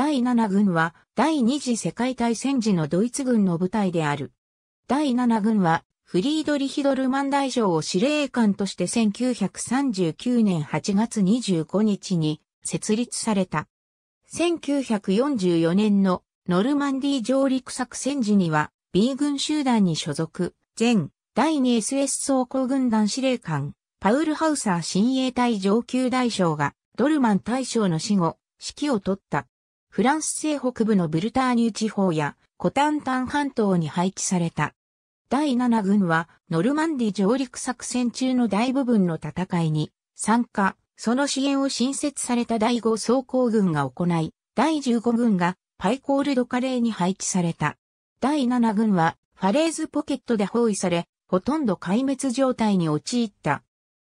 第7軍は第二次世界大戦時のドイツ軍の部隊である。第7軍はフリードリヒ・ドルマン大将を司令官として1939年8月25日に設立された。1944年のノルマンディ上陸作戦時には B 軍集団に所属、前第 2SS 総合軍団司令官、パウル・ハウサー新衛隊上級大将がドルマン大将の死後、指揮を取った。フランス西北部のブルターニュ地方やコタンタン半島に配置された。第7軍はノルマンディ上陸作戦中の大部分の戦いに参加、その支援を新設された第5装甲軍が行い、第15軍がパイコールドカレーに配置された。第7軍はファレーズポケットで包囲され、ほとんど壊滅状態に陥った。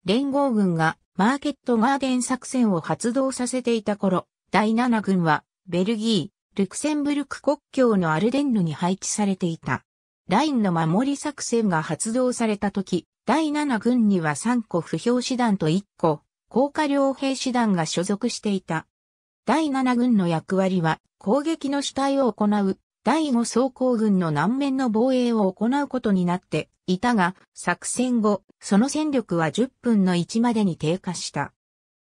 連合軍がマーケットガーデン作戦を発動させていた頃、第7軍はベルギー、ルクセンブルク国境のアルデンヌに配置されていた。ラインの守り作戦が発動された時、第7軍には3個不評師団と1個、高架両兵師団が所属していた。第7軍の役割は、攻撃の主体を行う、第5装甲軍の南面の防衛を行うことになっていたが、作戦後、その戦力は10分の1までに低下した。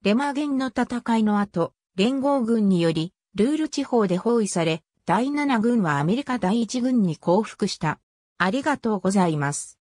レマゲンの戦いの後、連合軍により、ルール地方で包囲され、第7軍はアメリカ第1軍に降伏した。ありがとうございます。